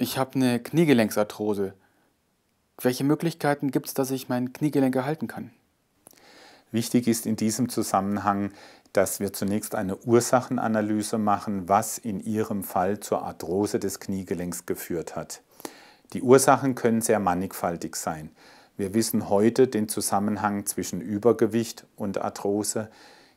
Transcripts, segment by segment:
Ich habe eine Kniegelenksarthrose. Welche Möglichkeiten gibt es, dass ich mein Kniegelenk erhalten kann? Wichtig ist in diesem Zusammenhang, dass wir zunächst eine Ursachenanalyse machen, was in Ihrem Fall zur Arthrose des Kniegelenks geführt hat. Die Ursachen können sehr mannigfaltig sein. Wir wissen heute den Zusammenhang zwischen Übergewicht und Arthrose.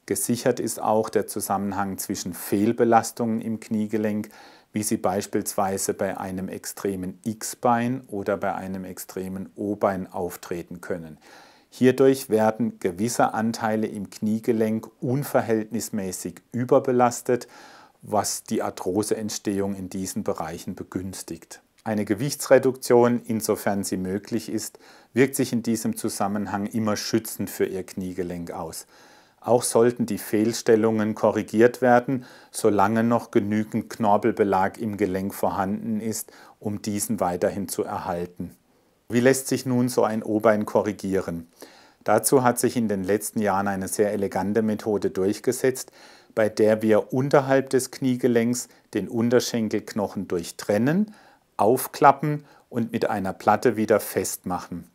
Gesichert ist auch der Zusammenhang zwischen Fehlbelastungen im Kniegelenk, wie sie beispielsweise bei einem extremen X-Bein oder bei einem extremen O-Bein auftreten können. Hierdurch werden gewisse Anteile im Kniegelenk unverhältnismäßig überbelastet, was die Arthroseentstehung in diesen Bereichen begünstigt. Eine Gewichtsreduktion, insofern sie möglich ist, wirkt sich in diesem Zusammenhang immer schützend für Ihr Kniegelenk aus. Auch sollten die Fehlstellungen korrigiert werden, solange noch genügend Knorpelbelag im Gelenk vorhanden ist, um diesen weiterhin zu erhalten. Wie lässt sich nun so ein O-Bein korrigieren? Dazu hat sich in den letzten Jahren eine sehr elegante Methode durchgesetzt, bei der wir unterhalb des Kniegelenks den Unterschenkelknochen durchtrennen, aufklappen und mit einer Platte wieder festmachen.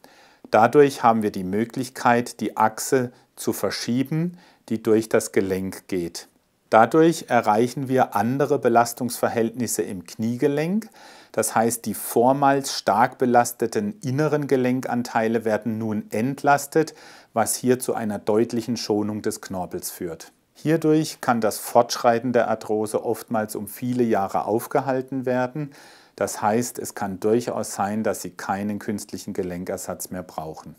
Dadurch haben wir die Möglichkeit, die Achse zu verschieben, die durch das Gelenk geht. Dadurch erreichen wir andere Belastungsverhältnisse im Kniegelenk. Das heißt, die vormals stark belasteten inneren Gelenkanteile werden nun entlastet, was hier zu einer deutlichen Schonung des Knorpels führt. Hierdurch kann das Fortschreiten der Arthrose oftmals um viele Jahre aufgehalten werden, das heißt, es kann durchaus sein, dass sie keinen künstlichen Gelenkersatz mehr brauchen.